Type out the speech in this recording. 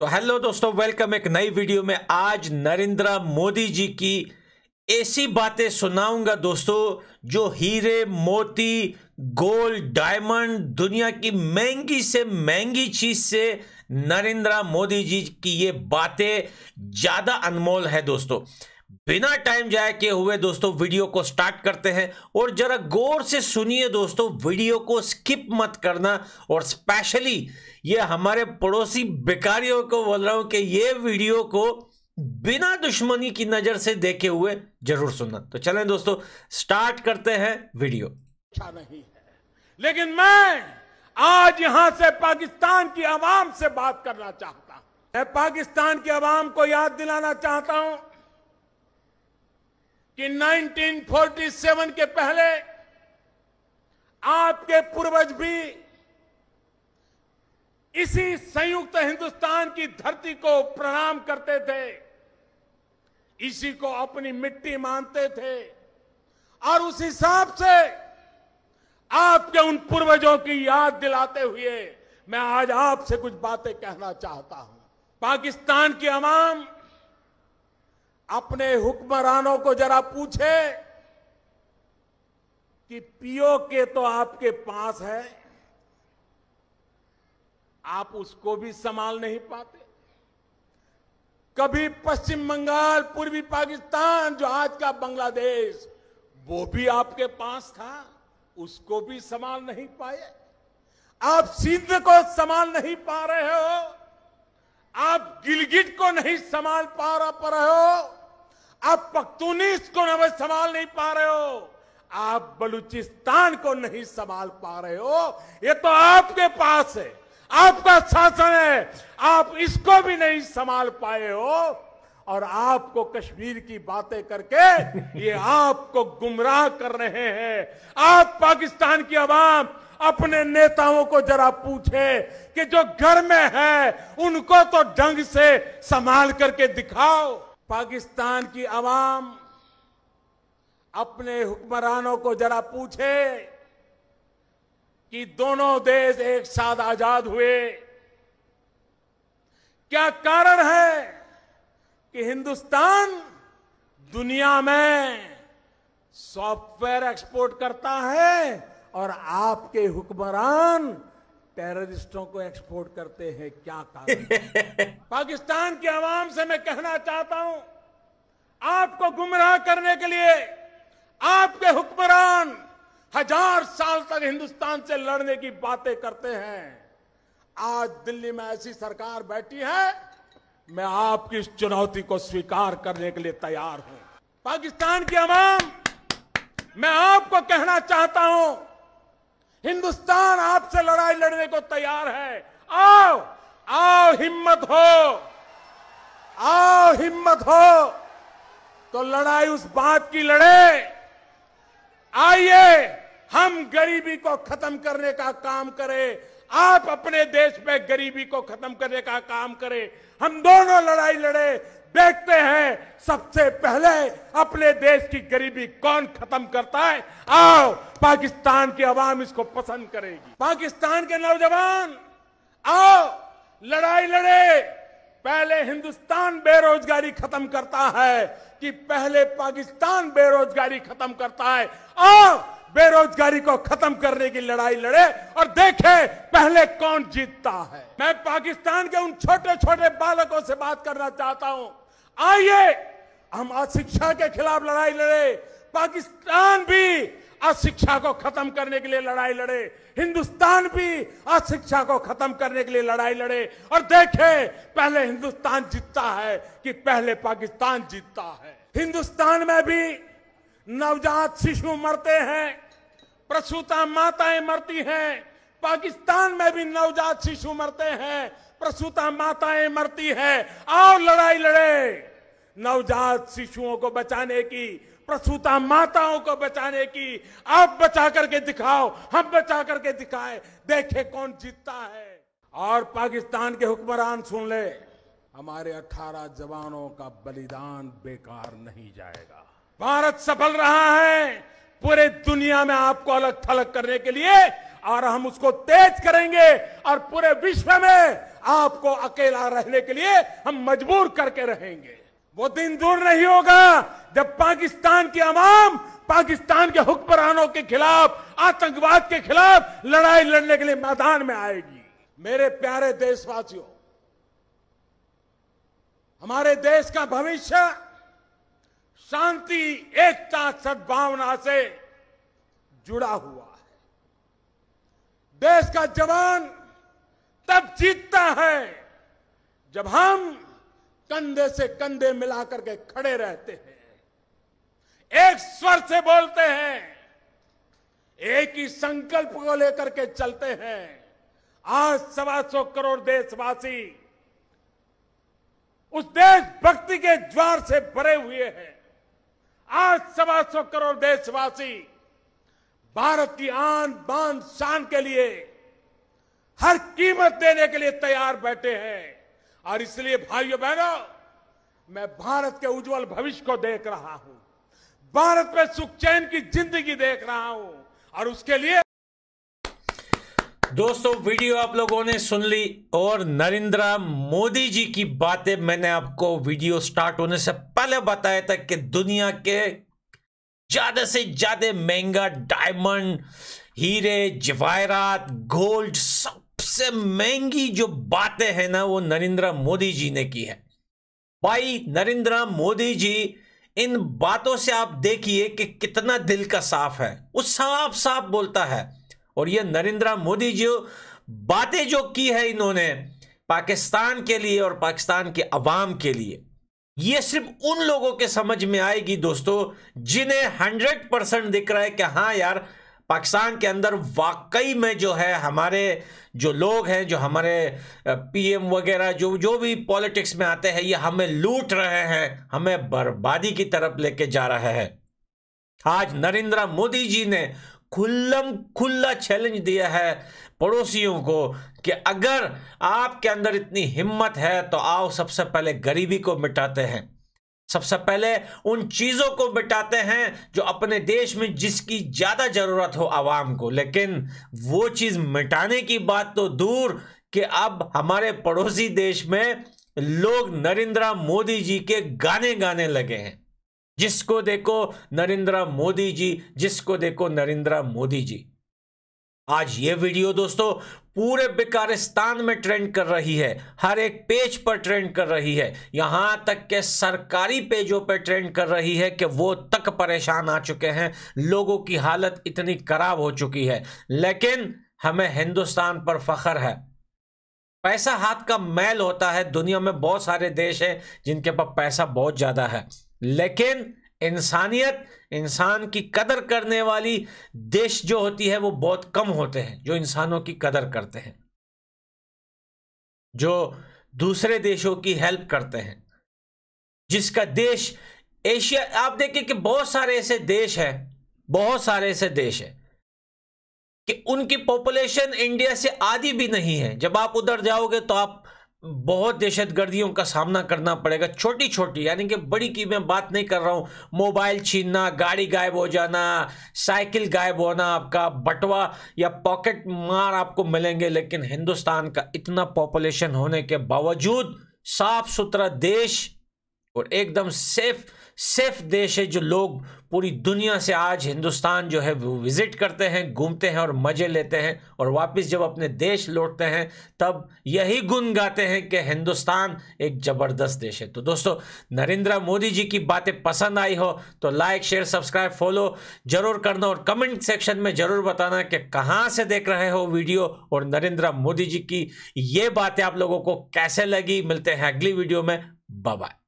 तो हेलो दोस्तों वेलकम एक नई वीडियो में आज नरेंद्र मोदी जी की ऐसी बातें सुनाऊंगा दोस्तों जो हीरे मोती गोल्ड डायमंड दुनिया की महंगी से महंगी चीज से नरेंद्र मोदी जी की ये बातें ज़्यादा अनमोल है दोस्तों बिना टाइम जाए के हुए दोस्तों वीडियो को स्टार्ट करते हैं और जरा गौर से सुनिए दोस्तों वीडियो को स्किप मत करना और स्पेशली ये हमारे पड़ोसी बेकारियों को बोल रहा हूं कि ये वीडियो को बिना दुश्मनी की नजर से देखे हुए जरूर सुनना तो चलें दोस्तों स्टार्ट करते हैं वीडियो अच्छा नहीं है लेकिन मैं आज यहां से पाकिस्तान की आवाम से बात करना चाहता हूं मैं पाकिस्तान की आवाम को याद दिलाना चाहता हूं कि 1947 के पहले आपके पूर्वज भी इसी संयुक्त हिंदुस्तान की धरती को प्रणाम करते थे इसी को अपनी मिट्टी मानते थे और उस हिसाब से आपके उन पूर्वजों की याद दिलाते हुए मैं आज आपसे कुछ बातें कहना चाहता हूं पाकिस्तान की आवाम अपने हुक्मरानों को जरा पूछे कि पीओ के तो आपके पास है आप उसको भी संभाल नहीं पाते कभी पश्चिम बंगाल पूर्वी पाकिस्तान जो आज का बांग्लादेश वो भी आपके पास था उसको भी संभाल नहीं पाए आप सिंध को संभाल नहीं पा रहे हो आप गिलगिट को नहीं संभाल पा रहे हो आप पख्तूनिस को नवे संभाल नहीं पा रहे हो आप बलूचिस्तान को नहीं संभाल पा रहे हो ये तो आपके पास है आपका शासन है आप इसको भी नहीं संभाल पाए हो और आपको कश्मीर की बातें करके ये आपको गुमराह कर रहे हैं आप पाकिस्तान की आवाम अपने नेताओं को जरा पूछे कि जो घर में है उनको तो ढंग से संभाल करके दिखाओ पाकिस्तान की आवाम अपने हुक्मरानों को जरा पूछे कि दोनों देश एक साथ आजाद हुए क्या कारण है कि हिंदुस्तान दुनिया में सॉफ्टवेयर एक्सपोर्ट करता है और आपके हुक्मरान टेररिस्टों को एक्सपोर्ट करते हैं क्या कारण पाकिस्तान के आवाम से मैं कहना चाहता हूं आपको गुमराह करने के लिए आपके हुक्मरान हजार साल तक हिंदुस्तान से लड़ने की बातें करते हैं आज दिल्ली में ऐसी सरकार बैठी है मैं आपकी इस चुनौती को स्वीकार करने के लिए तैयार हूं पाकिस्तान की आवाम मैं आपको कहना चाहता हूं हिंदुस्तान आपसे लड़ाई लड़ने को तैयार है आओ आओ हिम्मत हो आओ हिम्मत हो तो लड़ाई उस बात की लड़े आइए हम गरीबी को खत्म करने का काम करें आप अपने देश में गरीबी को खत्म करने का काम करें हम दोनों लड़ाई लड़े देखते हैं सबसे पहले अपने देश की गरीबी कौन खत्म करता है आओ पाकिस्तान की आवाम इसको पसंद करेगी पाकिस्तान के नौजवान आओ लड़ाई लड़े पहले हिंदुस्तान बेरोजगारी खत्म करता है कि पहले पाकिस्तान बेरोजगारी खत्म करता है आओ बेरोजगारी को खत्म करने की लड़ाई लड़े और देखे पहले कौन जीतता है मैं पाकिस्तान के उन छोटे छोटे बालकों से बात करना चाहता हूं आइए हम अशिक्षा के खिलाफ लड़ाई लड़े पाकिस्तान भी अशिक्षा को खत्म करने के लिए लड़ाई लड़े हिंदुस्तान भी अशिक्षा को खत्म करने के लिए लड़ाई लड़े और देखे पहले हिंदुस्तान जीतता है कि पहले पाकिस्तान जीतता है हिंदुस्तान में भी नवजात शिशु मरते हैं प्रसूता माताएं मरती हैं पाकिस्तान में भी नवजात शिशु मरते हैं प्रसूता माताएं मरती है आओ लड़ाई लड़े नवजात शिशुओं को बचाने की प्रसूता माताओं को बचाने की आप बचा करके दिखाओ हम बचा करके दिखाए देखे कौन जीतता है और पाकिस्तान के हुक्मरान सुन ले हमारे 18 जवानों का बलिदान बेकार नहीं जाएगा भारत सफल रहा है पूरे दुनिया में आपको अलग थलग करने के लिए और हम उसको तेज करेंगे और पूरे विश्व में आपको अकेला रहने के लिए हम मजबूर करके रहेंगे वो दिन दूर नहीं होगा जब पाकिस्तान की आवाम पाकिस्तान के हुक्मरानों के खिलाफ आतंकवाद के खिलाफ लड़ाई लड़ने के लिए मैदान में आएगी मेरे प्यारे देशवासियों हमारे देश का भविष्य शांति एकता सद्भावना से जुड़ा हुआ है देश का जवान तब जीतता है जब हम कंधे से कंधे मिलाकर के खड़े रहते हैं एक स्वर से बोलते हैं एक ही संकल्प को लेकर के चलते हैं आज सवा सौ करोड़ देशवासी उस देशभक्ति के ज्वार से भरे हुए हैं आज सवा सौ करोड़ देशवासी भारत की आन बान शान के लिए हर कीमत देने के लिए तैयार बैठे हैं और इसलिए भाइयों बहनों मैं भारत के उज्जवल भविष्य को देख रहा हूं भारत में सुख चैन की जिंदगी देख रहा हूं और उसके लिए दोस्तों वीडियो आप लोगों ने सुन ली और नरेंद्र मोदी जी की बातें मैंने आपको वीडियो स्टार्ट होने से पहले बताया था कि दुनिया के ज्यादा से ज्यादा महंगा डायमंड हीरे जवाहरात गोल्ड सबसे महंगी जो बातें हैं ना वो नरेंद्र मोदी जी ने की है भाई नरेंद्र मोदी जी इन बातों से आप देखिए कि कितना दिल का साफ है वो साफ साफ बोलता है और ये नरेंद्र मोदी जी बातें जो की है इन्होंने पाकिस्तान के लिए और पाकिस्तान के अवाम के लिए ये सिर्फ उन लोगों के समझ में आएगी दोस्तों जिन्हें हंड्रेड परसेंट दिख रहा है कि हाँ यार पाकिस्तान के अंदर वाकई में जो है हमारे जो लोग हैं जो हमारे पीएम वगैरह जो जो भी पॉलिटिक्स में आते हैं ये हमें लूट रहे हैं हमें बर्बादी की तरफ लेके जा रहे हैं आज नरेंद्र मोदी जी ने खुल्लम खुल्ला चैलेंज दिया है पड़ोसियों को कि अगर आपके अंदर इतनी हिम्मत है तो आओ सबसे पहले गरीबी को मिटाते हैं सबसे पहले उन चीज़ों को मिटाते हैं जो अपने देश में जिसकी ज़्यादा ज़रूरत हो आवाम को लेकिन वो चीज़ मिटाने की बात तो दूर कि अब हमारे पड़ोसी देश में लोग नरेंद्र मोदी जी के गाने गाने लगे हैं जिसको देखो नरेंद्र मोदी जी जिसको देखो नरेंद्र मोदी जी आज ये वीडियो दोस्तों पूरे बेकारिस्तान में ट्रेंड कर रही है हर एक पेज पर ट्रेंड कर रही है यहाँ तक के सरकारी पेजों पर ट्रेंड कर रही है कि वो तक परेशान आ चुके हैं लोगों की हालत इतनी खराब हो चुकी है लेकिन हमें हिंदुस्तान पर फख्र है पैसा हाथ का मैल होता है दुनिया में बहुत सारे देश हैं जिनके पास पैसा बहुत ज़्यादा है लेकिन इंसानियत इंसान की कदर करने वाली देश जो होती है वो बहुत कम होते हैं जो इंसानों की कदर करते हैं जो दूसरे देशों की हेल्प करते हैं जिसका देश एशिया आप देखिए कि बहुत सारे ऐसे देश हैं बहुत सारे ऐसे देश हैं कि उनकी पॉपुलेशन इंडिया से आधी भी नहीं है जब आप उधर जाओगे तो आप बहुत दहशत गर्दियों का सामना करना पड़ेगा छोटी छोटी यानी कि बड़ी की मैं बात नहीं कर रहा हूँ मोबाइल छीनना गाड़ी गायब हो जाना साइकिल गायब होना आपका बटवा या पॉकेट मार आपको मिलेंगे लेकिन हिंदुस्तान का इतना पॉपुलेशन होने के बावजूद साफ सुथरा देश और एकदम सेफ सेफ देश है जो लोग पूरी दुनिया से आज हिंदुस्तान जो है वो विज़िट करते हैं घूमते हैं और मज़े लेते हैं और वापस जब अपने देश लौटते हैं तब यही गुन गाते हैं कि हिंदुस्तान एक ज़बरदस्त देश है तो दोस्तों नरेंद्र मोदी जी की बातें पसंद आई हो तो लाइक शेयर सब्सक्राइब फॉलो ज़रूर करना और कमेंट सेक्शन में ज़रूर बताना कि कहाँ से देख रहे हो वीडियो और नरेंद्र मोदी जी की ये बातें आप लोगों को कैसे लगी मिलते हैं अगली वीडियो में बाय